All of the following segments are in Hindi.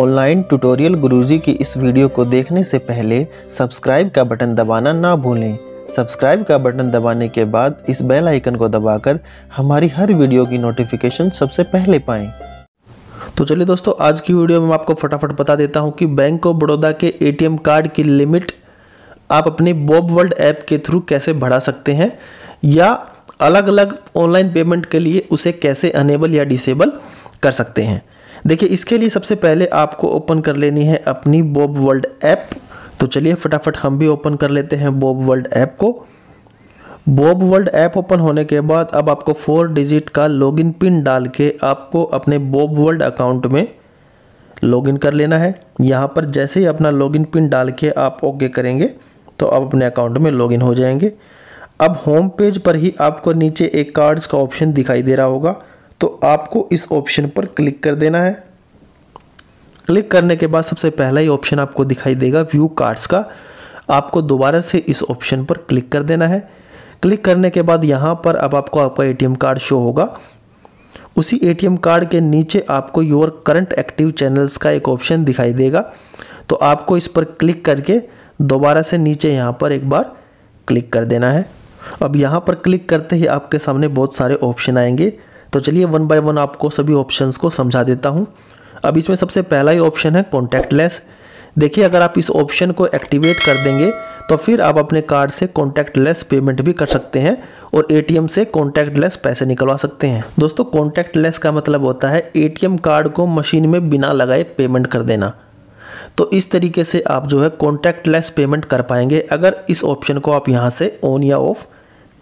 ऑनलाइन ट्यूटोरियल गुरुजी की इस वीडियो को देखने से पहले सब्सक्राइब का बटन दबाना ना भूलें सब्सक्राइब का बटन दबाने के बाद इस बेल आइकन को दबाकर हमारी हर वीडियो की नोटिफिकेशन सबसे पहले पाएं तो चलिए दोस्तों आज की वीडियो में मैं आपको फटाफट बता देता हूं कि बैंक ऑफ बड़ौदा के ए कार्ड की लिमिट आप अपने बॉब वर्ल्ड ऐप के थ्रू कैसे बढ़ा सकते हैं या अलग अलग ऑनलाइन पेमेंट के लिए उसे कैसे अनेबल या डिसेबल कर सकते हैं देखिए इसके लिए सबसे पहले आपको ओपन कर लेनी है अपनी बॉब वर्ल्ड ऐप तो चलिए फटाफट हम भी ओपन कर लेते हैं बॉब वर्ल्ड ऐप को बॉब वर्ल्ड ऐप ओपन होने के बाद अब आपको फोर डिजिट का लॉगिन पिन डाल के आपको अपने बॉब वर्ल्ड अकाउंट में लॉगिन कर लेना है यहाँ पर जैसे ही अपना लॉगिन पिन डाल के आप ओके करेंगे तो आप अपने अकाउंट में लॉगिन हो जाएंगे अब होम पेज पर ही आपको नीचे एक कार्ड्स का ऑप्शन दिखाई दे रहा होगा तो आपको इस ऑप्शन पर क्लिक कर देना है क्लिक करने के बाद सबसे पहला ही ऑप्शन आपको दिखाई देगा व्यू कार्ड्स का आपको दोबारा से इस ऑप्शन पर क्लिक कर देना है क्लिक करने के बाद यहाँ पर अब आपको आपका एटीएम कार्ड शो होगा उसी एटीएम कार्ड के नीचे आपको योर करंट एक्टिव चैनल्स का एक ऑप्शन दिखाई देगा तो आपको इस पर क्लिक करके दोबारा से नीचे यहाँ पर एक बार क्लिक कर देना है अब यहाँ पर क्लिक करते ही आपके सामने बहुत सारे ऑप्शन आएंगे तो चलिए वन बाय वन आपको सभी ऑप्शंस को समझा देता हूँ अब इसमें सबसे पहला ही ऑप्शन है कॉन्टैक्ट देखिए अगर आप इस ऑप्शन को एक्टिवेट कर देंगे तो फिर आप अपने कार्ड से कॉन्टैक्ट पेमेंट भी कर सकते हैं और एटीएम से कॉन्टैक्ट पैसे निकलवा सकते हैं दोस्तों कॉन्टैक्ट का मतलब होता है एटीएम कार्ड को मशीन में बिना लगाए पेमेंट कर देना तो इस तरीके से आप जो है कॉन्टैक्ट पेमेंट कर पाएंगे अगर इस ऑप्शन को आप यहाँ से ऑन या ऑफ़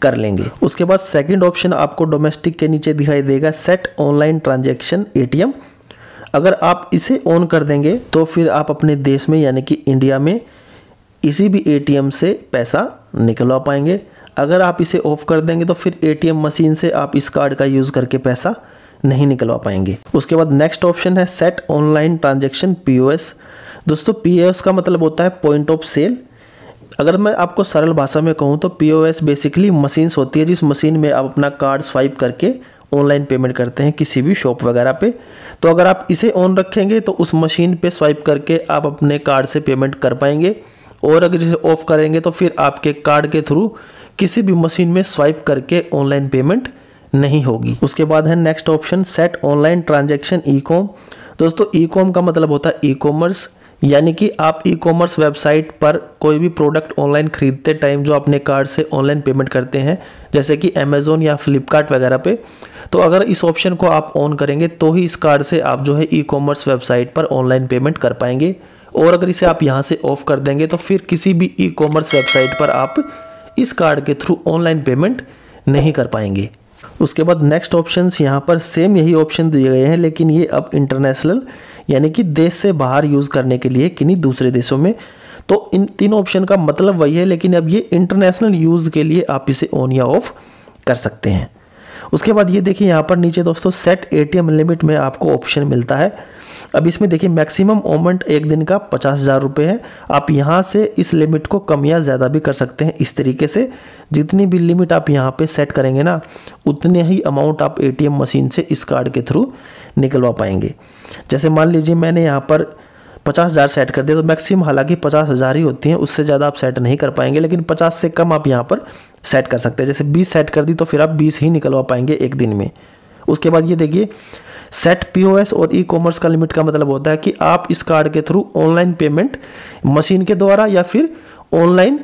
कर लेंगे उसके बाद सेकंड ऑप्शन आपको डोमेस्टिक के नीचे दिखाई देगा सेट ऑनलाइन ट्रांजेक्शन एटीएम अगर आप इसे ऑन कर देंगे तो फिर आप अपने देश में यानी कि इंडिया में इसी भी एटीएम से पैसा निकलवा पाएंगे अगर आप इसे ऑफ कर देंगे तो फिर एटीएम मशीन से आप इस कार्ड का यूज़ करके पैसा नहीं निकलवा पाएंगे उसके बाद नेक्स्ट ऑप्शन है सेट ऑनलाइन ट्रांजेक्शन पी दोस्तों पी का मतलब होता है पॉइंट ऑफ सेल अगर मैं आपको सरल भाषा में कहूँ तो पी बेसिकली मशीन्स होती है जिस मशीन में आप अपना कार्ड स्वाइप करके ऑनलाइन पेमेंट करते हैं किसी भी शॉप वगैरह पे तो अगर आप इसे ऑन रखेंगे तो उस मशीन पे स्वाइप करके आप अपने कार्ड से पेमेंट कर पाएंगे और अगर इसे ऑफ करेंगे तो फिर आपके कार्ड के थ्रू किसी भी मशीन में स्वाइप करके ऑनलाइन पेमेंट नहीं होगी उसके बाद है next option set online transaction e com दोस्तों ई कॉम का मतलब होता है ई कॉमर्स यानी कि आप ई कॉमर्स वेबसाइट पर कोई भी प्रोडक्ट ऑनलाइन ख़रीदते टाइम जो अपने कार्ड से ऑनलाइन पेमेंट करते हैं जैसे कि अमेज़ोन या फ्लिपकार्ट वगैरह पे तो अगर इस ऑप्शन को आप ऑन करेंगे तो ही इस कार्ड से आप जो है ई कॉमर्स वेबसाइट पर ऑनलाइन पेमेंट कर पाएंगे और अगर इसे आप यहाँ से ऑफ़ कर देंगे तो फिर किसी भी ई कॉमर्स वेबसाइट पर आप इस कार्ड के थ्रू ऑनलाइन पेमेंट नहीं कर पाएंगे उसके बाद नेक्स्ट ऑप्शन यहाँ पर सेम यही ऑप्शन दिए गए हैं लेकिन ये अब इंटरनेशनल यानी कि देश से बाहर यूज़ करने के लिए किन्हीं दूसरे देशों में तो इन तीन ऑप्शन का मतलब वही है लेकिन अब ये इंटरनेशनल यूज़ के लिए आप इसे ऑन या ऑफ कर सकते हैं उसके बाद ये देखिए यहाँ पर नीचे दोस्तों सेट ए लिमिट में आपको ऑप्शन मिलता है अब इसमें देखिए मैक्सिमम ओमेंट एक दिन का पचास हज़ार रुपये है आप यहाँ से इस लिमिट को कम या ज़्यादा भी कर सकते हैं इस तरीके से जितनी भी लिमिट आप यहाँ पे सेट करेंगे ना उतने ही अमाउंट आप एटीएम मशीन से इस कार्ड के थ्रू निकलवा पाएंगे जैसे मान लीजिए मैंने यहाँ पर पचास हज़ार सेट कर दिया तो मैक्सिमम हालांकि पचास हज़ार ही होती हैं उससे ज़्यादा आप सेट नहीं कर पाएंगे लेकिन पचास से कम आप यहाँ पर सेट कर सकते हैं जैसे बीस सेट कर दी तो फिर आप बीस ही निकलवा पाएंगे एक दिन में उसके बाद ये देखिए सेट पीओएस और ई कॉमर्स का लिमिट का मतलब होता है कि आप इस कार्ड के थ्रू ऑनलाइन पेमेंट मशीन के द्वारा या फिर ऑनलाइन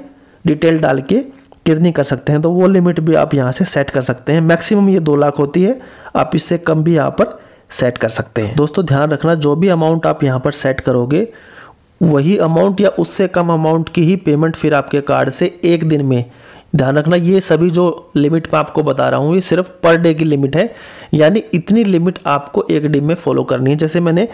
डिटेल डाल के कितनी कर सकते हैं तो वो लिमिट भी आप यहाँ से सेट कर सकते हैं मैक्सिमम ये दो लाख होती है आप इससे कम भी यहाँ पर सेट कर सकते हैं दोस्तों ध्यान रखना जो भी अमाउंट आप यहाँ पर सेट करोगे वही अमाउंट या उससे कम अमाउंट की ही पेमेंट फिर आपके कार्ड से एक दिन में ध्यान रखना ये सभी जो लिमिट मैं आपको बता रहा हूँ ये सिर्फ पर डे की लिमिट है यानी इतनी लिमिट आपको एक डे में फॉलो करनी है जैसे मैंने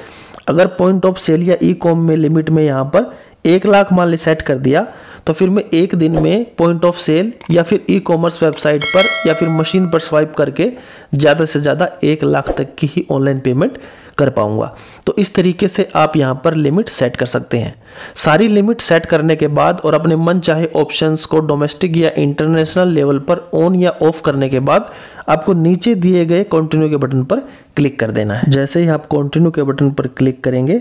अगर पॉइंट ऑफ सेल या ई कॉम में लिमिट में यहाँ पर एक लाख मान ली सेट कर दिया तो फिर मैं एक दिन में पॉइंट ऑफ सेल या फिर ई कॉमर्स वेबसाइट पर या फिर मशीन पर स्वाइप करके ज़्यादा से ज़्यादा एक लाख तक की ही ऑनलाइन पेमेंट कर पाऊंगा तो इस तरीके से आप यहाँ पर लिमिट सेट कर सकते हैं सारी लिमिट सेट करने के बाद और अपने मन चाहे ऑप्शंस को डोमेस्टिक या इंटरनेशनल लेवल पर ऑन या ऑफ करने के बाद आपको नीचे दिए गए कंटिन्यू के बटन पर क्लिक कर देना है जैसे ही आप कंटिन्यू के बटन पर क्लिक करेंगे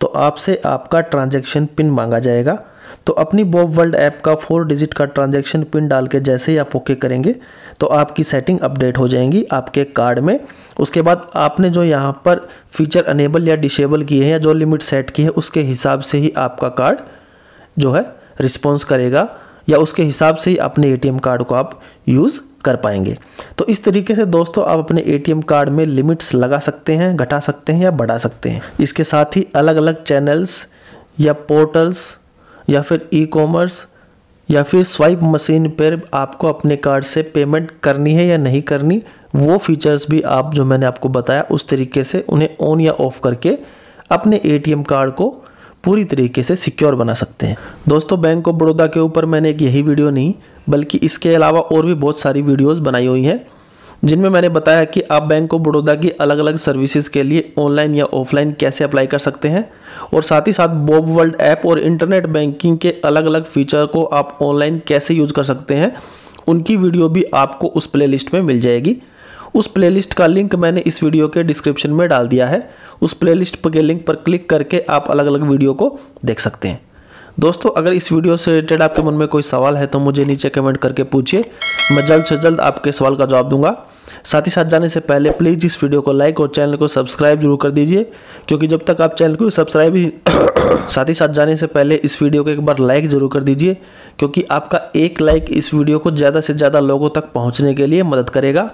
तो आपसे आपका ट्रांजैक्शन पिन मांगा जाएगा तो अपनी बॉब वर्ल्ड ऐप का फोर डिजिट का ट्रांजैक्शन पिन डाल के जैसे ही आप ओके करेंगे तो आपकी सेटिंग अपडेट हो जाएंगी आपके कार्ड में उसके बाद आपने जो यहाँ पर फीचर अनेबल या डिसेबल किए हैं या जो लिमिट सेट की है उसके हिसाब से ही आपका कार्ड जो है रिस्पॉन्स करेगा या उसके हिसाब से ही अपने ए कार्ड को आप यूज़ कर पाएंगे तो इस तरीके से दोस्तों आप अपने एटीएम कार्ड में लिमिट्स लगा सकते हैं घटा सकते हैं या बढ़ा सकते हैं इसके साथ ही अलग अलग चैनल्स या पोर्टल्स या फिर ई कॉमर्स या फिर स्वाइप मशीन पर आपको अपने कार्ड से पेमेंट करनी है या नहीं करनी वो फीचर्स भी आप जो मैंने आपको बताया उस तरीके से उन्हें ऑन या ऑफ़ करके अपने एटीएम कार्ड को पूरी तरीके से सिक्योर बना सकते हैं दोस्तों बैंक ऑफ बड़ौदा के ऊपर मैंने एक यही वीडियो नहीं बल्कि इसके अलावा और भी बहुत सारी वीडियोज़ बनाई हुई हैं जिनमें मैंने बताया कि आप बैंक ऑफ बड़ौदा की अलग अलग सर्विसेज के लिए ऑनलाइन या ऑफलाइन कैसे अप्लाई कर सकते हैं और साथ ही साथ बॉब वर्ल्ड ऐप और इंटरनेट बैंकिंग के अलग अलग फीचर को आप ऑनलाइन कैसे यूज कर सकते हैं उनकी वीडियो भी आपको उस प्लेलिस्ट में मिल जाएगी उस प्लेलिस्ट का लिंक मैंने इस वीडियो के डिस्क्रिप्शन में डाल दिया है उस प्लेलिस्ट के लिंक पर क्लिक करके आप अलग अलग वीडियो को देख सकते हैं दोस्तों अगर इस वीडियो से रिलेटेड आपके मन में कोई सवाल है तो मुझे नीचे कमेंट करके पूछिए मैं जल्द से जल्द आपके सवाल का जवाब दूंगा साथ ही साथ जाने से पहले प्लीज़ इस वीडियो को लाइक और चैनल को सब्सक्राइब जरूर कर दीजिए क्योंकि जब तक आप चैनल को सब्सक्राइब ही साथ ही साथ जाने से पहले इस वीडियो को एक बार लाइक ज़रूर कर दीजिए क्योंकि आपका एक लाइक इस वीडियो को ज़्यादा से ज़्यादा लोगों तक पहुँचने के लिए मदद करेगा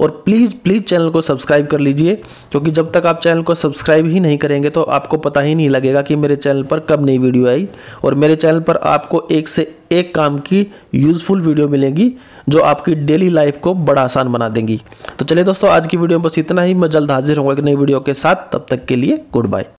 और प्लीज़ प्लीज़ चैनल को सब्सक्राइब कर लीजिए क्योंकि जब तक आप चैनल को सब्सक्राइब ही नहीं करेंगे तो आपको पता ही नहीं लगेगा कि मेरे चैनल पर कब नई वीडियो आई और मेरे चैनल पर आपको एक से एक काम की यूज़फुल वीडियो मिलेंगी जो आपकी डेली लाइफ को बड़ा आसान बना देंगी तो चलिए दोस्तों आज की वीडियो में बस इतना ही मैं जल्द हाजिर होंगे एक नई वीडियो के साथ तब तक के लिए गुड बाय